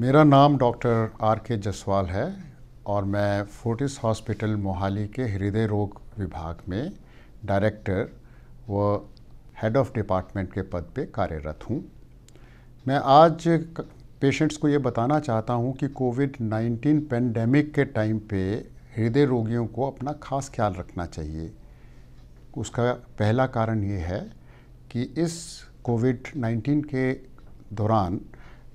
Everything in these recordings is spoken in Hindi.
मेरा नाम डॉक्टर आर के जसवाल है और मैं फोर्टिस हॉस्पिटल मोहाली के हृदय रोग विभाग में डायरेक्टर व हेड ऑफ डिपार्टमेंट के पद पे कार्यरत हूँ मैं आज पेशेंट्स को ये बताना चाहता हूँ कि कोविड 19 पेंडेमिक के टाइम पे हृदय रोगियों को अपना खास ख्याल रखना चाहिए उसका पहला कारण ये है कि इस कोविड 19 के दौरान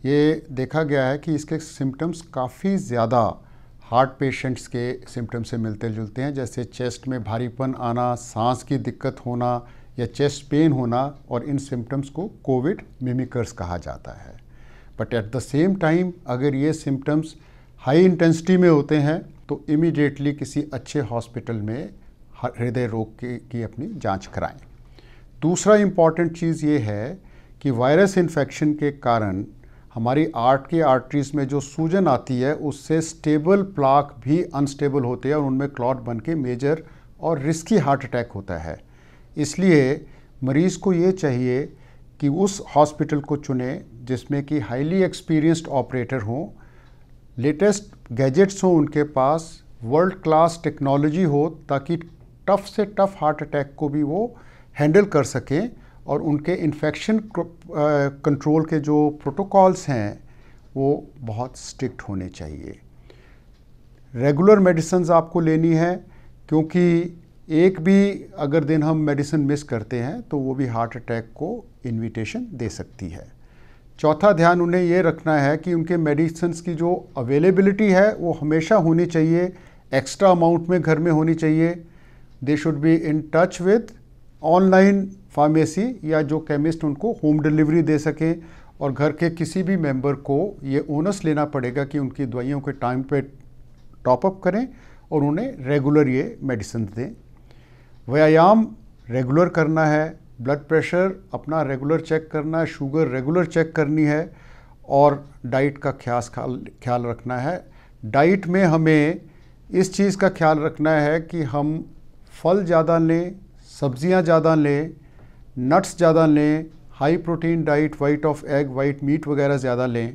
ये देखा गया है कि इसके सिम्टम्स काफ़ी ज़्यादा हार्ट पेशेंट्स के सिम्टम्स से मिलते जुलते हैं जैसे चेस्ट में भारीपन आना सांस की दिक्कत होना या चेस्ट पेन होना और इन सिम्टम्स को कोविड मिमिकर्स कहा जाता है but at the same time अगर ये सिम्टम्स हाई इंटेंसिटी में होते हैं तो इमीडिएटली किसी अच्छे हॉस्पिटल में हृदय रोग की, की अपनी जांच कराएं। दूसरा इम्पॉर्टेंट चीज़ ये है कि वायरस इन्फेक्शन के कारण हमारी आर्ट के आर्टरीज में जो सूजन आती है उससे स्टेबल प्लाक भी अनस्टेबल होते हैं और उनमें क्लॉट बन के मेजर और रिस्की हार्ट अटैक होता है इसलिए मरीज़ को ये चाहिए कि उस हॉस्पिटल को चुने जिसमें कि हाईली एक्सपीरियंस्ड ऑपरेटर हों लेटेस्ट गैजेट्स हों उनके पास वर्ल्ड क्लास टेक्नोलॉजी हो ताकि टफ़ से टफ़ हार्ट अटैक को भी वो हैंडल कर सकें और उनके इन्फेक्शन कंट्रोल के जो प्रोटोकॉल्स हैं वो बहुत स्ट्रिक्ट होने चाहिए रेगुलर मेडिसन्स आपको लेनी है क्योंकि एक भी अगर दिन हम मेडिसिन मिस करते हैं तो वो भी हार्ट अटैक को इनविटेशन दे सकती है चौथा ध्यान उन्हें ये रखना है कि उनके मेडिसन्स की जो अवेलेबिलिटी है वो हमेशा होनी चाहिए एक्स्ट्रा अमाउंट में घर में होनी चाहिए they should be in touch with online pharmacy या जो केमिस्ट उनको होम डिलीवरी दे सकें और घर के किसी भी मेंबर को ये ओनस लेना पड़ेगा कि उनकी दवाइयों के टाइम पे टॉपअप करें और उन्हें रेगुलर ये मेडिसिन दें व्यायाम रेगुलर करना है ब्लड प्रेशर अपना रेगुलर चेक करना है शुगर रेगुलर चेक करनी है और डाइट का ख्यास ख्याल रखना है डाइट में हमें इस चीज़ का ख्याल रखना है कि हम फल ज़्यादा लें सब्ज़ियाँ ज़्यादा लें नट्स ज़्यादा लें high protein diet white of egg white meat वगैरह ज़्यादा लें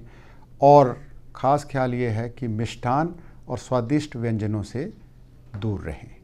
और ख़ास ख्याल ये है कि मिष्ठान और स्वादिष्ट व्यंजनों से दूर रहें